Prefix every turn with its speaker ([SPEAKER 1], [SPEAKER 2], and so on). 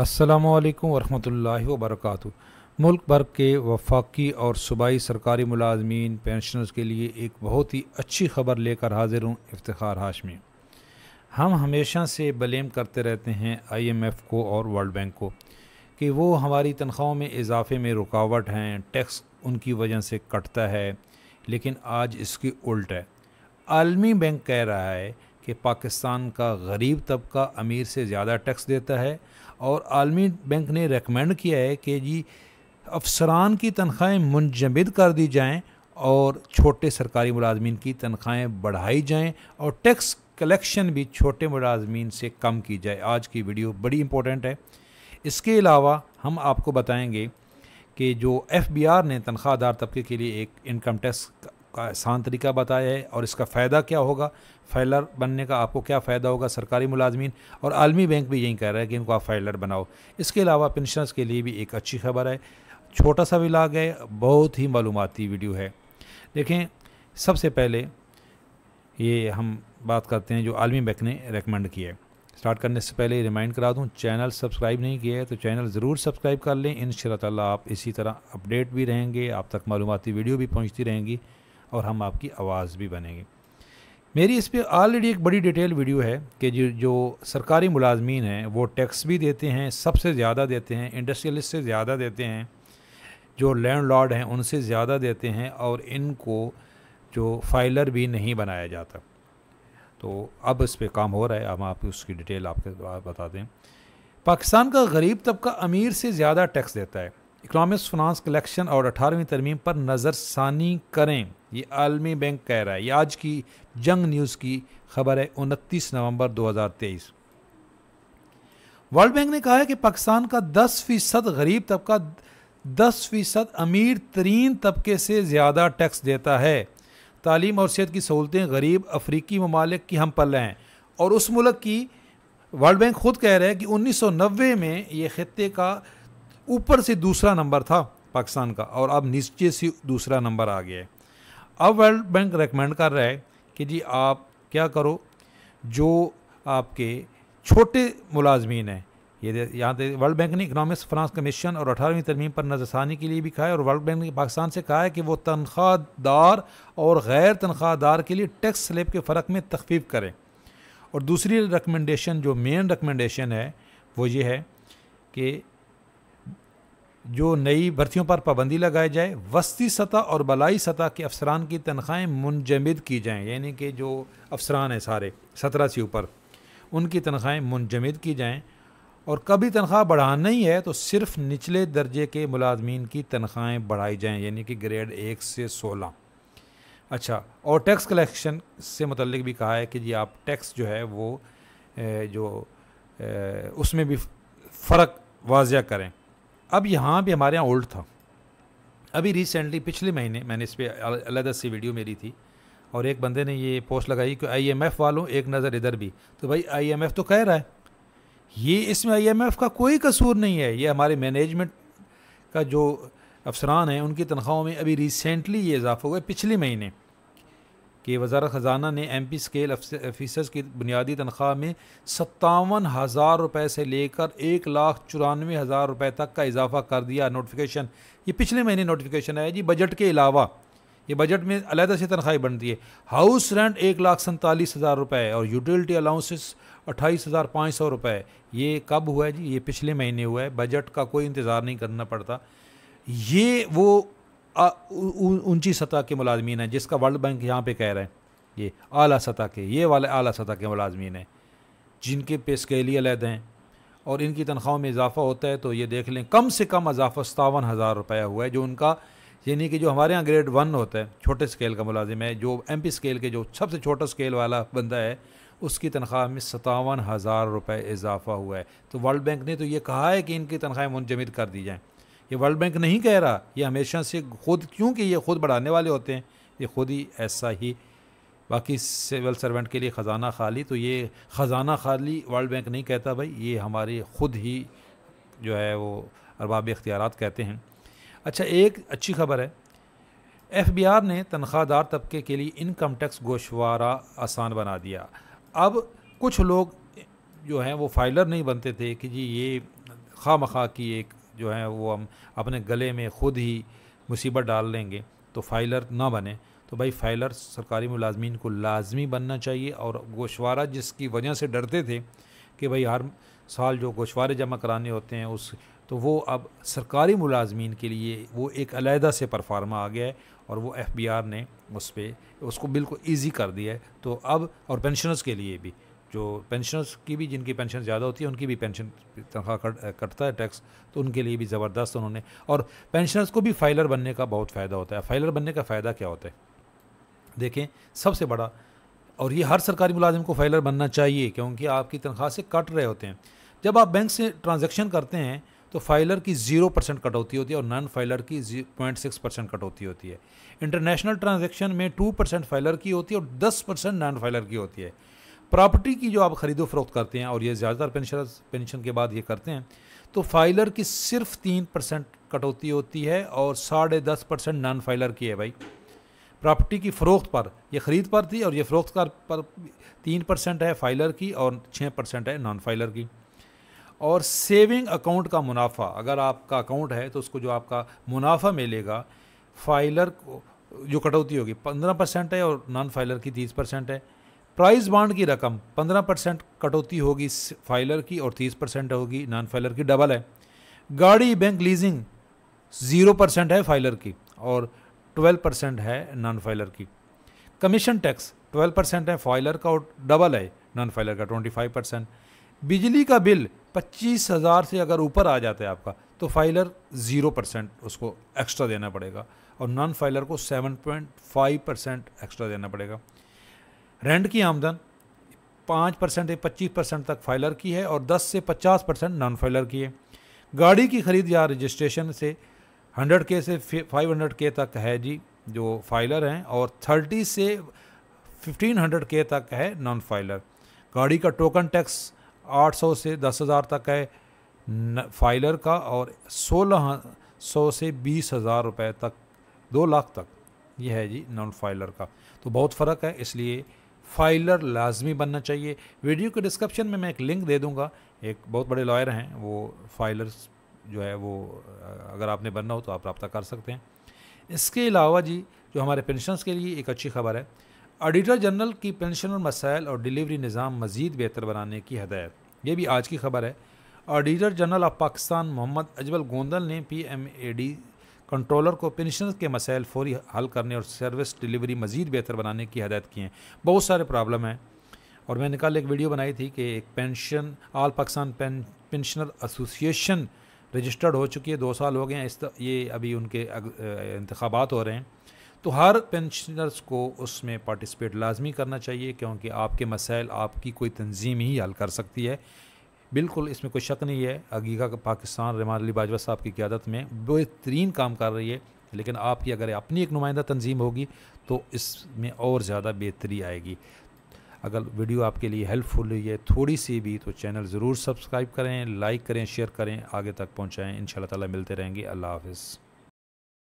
[SPEAKER 1] असलकम वरहमल वर्क मुल्क भर के वफाकी और सूबाई सरकारी मुलाजमीन पेंशनर्स के लिए एक बहुत ही अच्छी खबर लेकर हाजिर हूँ इफ्तार हाशमी हम हमेशा से ब्लेम करते रहते हैं आई एम एफ़ को और वर्ल्ड बैंक को कि वो हमारी तनख्वाहों में इजाफे में रुकावट हैं टैक्स उनकी वजह से कटता है लेकिन आज इसकी उल्ट है आलमी बैंक कह रहा है कि पाकिस्तान का गरीब तबका अमीर से ज़्यादा टैक्स देता है और आलमी बैंक ने रेकमेंड किया है कि जी अफसरान की तनख्वाहें मुंजमद कर दी जाएँ और छोटे सरकारी मुलाजमीन की तनख्वाहें बढ़ाई जाएँ और टैक्स कलेक्शन भी छोटे मुलाजमीन से कम की जाए आज की वीडियो बड़ी इंपॉर्टेंट है इसके अलावा हम आपको बताएंगे कि जो एफ बी आर ने तनख्वाहदार तबके के लिए एक इनकम टैक्स का आसान तरीका बताया है और इसका फ़ायदा क्या होगा फाइलर बनने का आपको क्या फ़ायदा होगा सरकारी मुलाजमीन और आलमी बैंक भी यही कह रहा है कि इनको आप फाइलर बनाओ इसके अलावा पेंशनर्स के लिए भी एक अच्छी खबर है छोटा सा विलाग है बहुत ही मालूमती वीडियो है देखें सबसे पहले ये हम बात करते हैं जो आलमी बैंक ने रिकमेंड किया है स्टार्ट करने से पहले रिमाइंड करा दूं चैनल सब्सक्राइब नहीं किया है तो चैनल ज़रूर सब्सक्राइब कर लें इन आप इसी तरह अपडेट भी रहेंगे आप तक मालूमती वीडियो भी पहुँचती रहेंगी और हम आपकी आवाज़ भी बनेंगे मेरी इस पर ऑलरेडी एक बड़ी डिटेल वीडियो है कि जो जो सरकारी मुलाजमीन हैं वो टैक्स भी देते हैं सबसे ज़्यादा देते हैं इंडस्ट्रियलिस्ट से ज़्यादा देते हैं जो लैंड लॉर्ड हैं उनसे ज़्यादा देते हैं और इनको जो फाइलर भी नहीं बनाया जाता तो अब इस पर काम हो रहा है हम आप उसकी डिटेल आपके बता दें पाकिस्तान का गरीब तबका अमीर से ज़्यादा टैक्स देता है इकनॉमिक्स फिनांस कलेक्शन और अठारहवीं तरमीम पर नज़रसानी करें ये आलमी बैंक कह रहा है ये आज की जंग न्यूज़ की खबर है उनतीस नवंबर 2023 वर्ल्ड बैंक ने कहा है कि पाकिस्तान का 10 फीसद गरीब तबका 10 फीसद अमीर तरीन तबके से ज़्यादा टैक्स देता है तालीम और सेहत की सहूलतें गरीब अफ्रीकी ममालिक की हम पल हैं और उस मुल्क की वर्ल्ड बैंक खुद कह रहे हैं कि 1990 में ये ख़त्े का ऊपर से दूसरा नंबर था पाकिस्तान का और अब नीचे से दूसरा नंबर आ गया है अब वर्ल्ड बैंक रिकमेंड कर रहा है कि जी आप क्या करो जो आपके छोटे मुलाजमीन हैं ये यहाँ वर्ल्ड बैंक ने इकनॉमिक्स फ्रांस कमीशन और अठारहवीं तरमीम पर नजरसानी के लिए भी कहा है और वर्ल्ड बैंक ने पाकिस्तान से कहा है कि वो तनख्वाहदार और गैर तनख्वाहदार के लिए टैक्स स्लेब के फ़र्क में तखफीफ करें और दूसरी रिकमेंडेशन जो मेन रिकमेंडेशन है वो ये है कि जो नई भर्तियों पर पाबंदी लगाई जाए वस्ती सतह और बलाई सतह के अफसरान की तनख्वाहें मुंजमद की जाएँ यानी कि जो अफसरान हैं सारे सत्रह से ऊपर उनकी तनख्वाहें मुंजमद की जाएँ और कभी तनख्वाह बढ़ाना ही है तो सिर्फ निचले दर्जे के मुलाजमीन की तनख्वाहें बढ़ाई जाएँ यानी कि ग्रेड एक से सोलह अच्छा और टैक्स कलेक्शन से मतलब भी कहा है कि जी आप टैक्स जो है वो जो उसमें भी फ़र्क वाजिया करें अब यहाँ भी हमारे यहाँ ओल्ड था अभी रिसेंटली पिछले महीने मैंने इस पर अलग सी वीडियो मेरी थी और एक बंदे ने ये पोस्ट लगाई कि आईएमएफ वालों एक नज़र इधर भी तो भाई आईएमएफ तो कह रहा है ये इसमें आईएमएफ का कोई कसूर नहीं है ये हमारे मैनेजमेंट का जो अफसरान हैं उनकी तनख्वाहों में अभी रिसेंटली ये इजाफा हुआ है पिछले महीने कि वजारत ख़जाना ने एम पी स्केल आफिसर्स की बुनियादी तनख्वाह में सत्तावन हज़ार रुपये से लेकर एक लाख चौरानवे हज़ार रुपये तक का इजाफा कर दिया नोटिफिकेशन ये पिछले महीने नोटिफिकेशन आया जी बजट के अलावा ये बजट में अलहदा से तनख्वाही बनती है हाउस रेंट एक लाख सैंतालीस हज़ार रुपये और यूटिलिटी अलाउंसेस अट्ठाईस हज़ार पाँच सौ रुपये ये कब हुआ है जी ये पिछले महीने हुआ है बजट का कोई इंतज़ार नहीं करना पड़ता ये वो ऊंची सतह के मुलाजमीन हैं जिसका वर्ल्ड बैंक यहाँ पे कह रहे हैं ये आला सतह के ये वाले आला सतह के मुलाजमीन हैं जिनके पे स्केली अलहद हैं और इनकी तनख्वाहों में इजाफा होता है तो ये देख लें कम से कम इजाफा सतावन हज़ार रुपया हुआ है जो उनका यानी कि जो हमारे यहाँ ग्रेड वन होता है छोटे स्केल का मुलाजिम है जो एम पी स्केल के जो सबसे छोटा स्केल वाला बंदा है उसकी तनख्वाह में सतावन हज़ार रुपये इजाफा हुआ है तो वर्ल्ड बैंक ने तो ये कहा है कि इनकी तनख्वाहें मुंजमद कर दी जाएँ ये वर्ल्ड बैंक नहीं कह रहा ये हमेशा से खुद क्योंकि ये खुद बढ़ाने वाले होते हैं ये खुद ही ऐसा ही बाकी सिविल सर्वेंट के लिए ख़जाना खाली तो ये ख़जाना खाली वर्ल्ड बैंक नहीं कहता भाई ये हमारे खुद ही जो है वो अरबाब इख्तियार कहते हैं अच्छा एक अच्छी खबर है एफ बी आर ने तनख्वाहदार तबके के लिए इनकम टैक्स गोशवारा आसान बना दिया अब कुछ लोग जो हैं वो फाइलर नहीं बनते थे कि जी ये खा मखा की एक जो हैं वो हम अपने गले में ख़ुद ही मुसीबत डाल लेंगे तो फाइलर ना बने तो भाई फाइलर सरकारी मुलाजमीन को लाजमी बनना चाहिए और गोशवारा जिसकी वजह से डरते थे कि भाई हर साल जो गोशवारे जमा कराने होते हैं उस तो वो अब सरकारी मुलाजमीन के लिए वो एक अलहदा से परफार्मा आ गया है और वो एफ बी आर ने उस पर उसको बिल्कुल ईजी कर दिया है तो अब और पेंशनर्स के लिए भी जो पेंशनर्स की भी जिनकी पेंशन ज़्यादा होती है उनकी भी पेंशन तनख्वाह कट, कटता है टैक्स तो उनके लिए भी ज़बरदस्त उन्होंने और पेंशनर्स को भी फाइलर बनने का बहुत फ़ायदा होता है फाइलर बनने का फ़ायदा क्या होता है देखें सबसे बड़ा और ये हर सरकारी मुलाजिम को फाइलर बनना चाहिए क्योंकि आपकी तनख्वाह से कट रहे होते हैं जब आप बैंक से ट्रांजेक्शन करते हैं तो फाइलर की ज़ीरो परसेंट कटौती होती है और नॉन फाइलर की पॉइंट सिक्स परसेंट कटौती होती है इंटरनेशनल ट्रांजेक्शन में टू परसेंट फाइलर की होती है और दस परसेंट नॉन फाइलर की होती है प्रॉपर्टी की जो आप ख़रीदो फरोख्त करते हैं और ये ज़्यादातर पेंशन पेंशन के बाद ये करते हैं तो फाइलर की सिर्फ तीन परसेंट कटौती होती है और साढ़े दस परसेंट नॉन फाइलर की है भाई प्रॉपर्टी की फ़रोख्त पर यह ख़रीद पर थी और ये फ़रोख्त कर पर तीन परसेंट है फाइलर की और छः परसेंट है नॉन फाइलर की और सेविंग अकाउंट का मुनाफा अगर आपका अकाउंट है तो उसको जो आपका मुनाफा मिलेगा फाइलर को जो कटौती होगी पंद्रह परसेंट है और नॉन फाइलर की तीस परसेंट है प्राइस बांड की रकम 15 परसेंट कटौती होगी फाइलर की और 30 परसेंट होगी नॉन फाइलर की डबल है गाड़ी बैंक लीजिंग ज़ीरो परसेंट है फाइलर की और 12 परसेंट है नॉन फाइलर की कमीशन टैक्स 12 परसेंट है फाइलर का और डबल है नॉन फाइलर का 25 परसेंट बिजली का बिल पच्चीस हज़ार से अगर ऊपर आ जाता है आपका तो फाइलर ज़ीरो परसेंट उसको एक्स्ट्रा देना पड़ेगा और नॉन फाइलर को seven point five percent extra देना पड़ेगा रेंट की आमदन पाँच परसेंट से पच्चीस परसेंट तक फाइलर की है और दस से पचास परसेंट नॉन फाइलर की है गाड़ी की ख़रीद या रजिस्ट्रेशन से हंड्रेड के से फाइव हंड्रेड के तक है जी जो फाइलर हैं और थर्टी से फिफ्टीन हंड्रेड के तक है नॉन फाइलर गाड़ी का टोकन टैक्स आठ सौ से दस हज़ार तक है फाइलर का और सोलह सौ से बीस हज़ार रुपये तक दो लाख तक यह है जी नॉन फाइलर का तो बहुत फ़र्क है इसलिए फाइलर लाजमी बनना चाहिए वीडियो के डिस्क्रिप्शन में मैं एक लिंक दे दूँगा एक बहुत बड़े लॉयर हैं वो फाइलर जो है वो अगर आपने बनना हो तो आप रब्ता कर सकते हैं इसके अलावा जी जो हमारे पेंशनर्स के लिए एक अच्छी खबर है ऑडिटर जनरल की पेंशन और मसाइल और डिलीवरी निज़ाम मज़ीद बेहतर बनाने की हदायत ये भी आज की खबर है auditor general of Pakistan Mohammad अजबल गोंदल ने P M A D controller को पेंशन के मसाइल फौरी हल करने और सर्विस डिलीवरी मज़ीद बेहतर बनाने की हदायत की हैं बहुत सारे प्रॉब्लम हैं और मैंने कल एक वीडियो बनाई थी कि एक pension all Pakistan pensioner association registered हो चुकी है दो साल हो गए हैं इस ये अभी उनके इंतबात हो रहे हैं तो हर पेंशनर्स को उसमें पार्टिसिपेट लाजमी करना चाहिए क्योंकि आपके मसाइल आपकी कोई तंजीम ही हल कर सकती है बिल्कुल इसमें कोई शक नहीं है अगीका का पाकिस्तान रमान अली बाजवा साहब की क्यादत में बेहतरीन काम कर रही है लेकिन आपकी अगर अपनी एक नुमाइंदा तंजीम होगी तो इसमें और ज़्यादा बेहतरी आएगी अगर वीडियो आपके लिए हेल्पफुल हुई है थोड़ी सी भी तो चैनल ज़रूर सब्सक्राइब करें लाइक करें शेयर करें आगे तक पहुँचाएँ इन शाह मिलते रहेंगे अल्लाह हाफिज़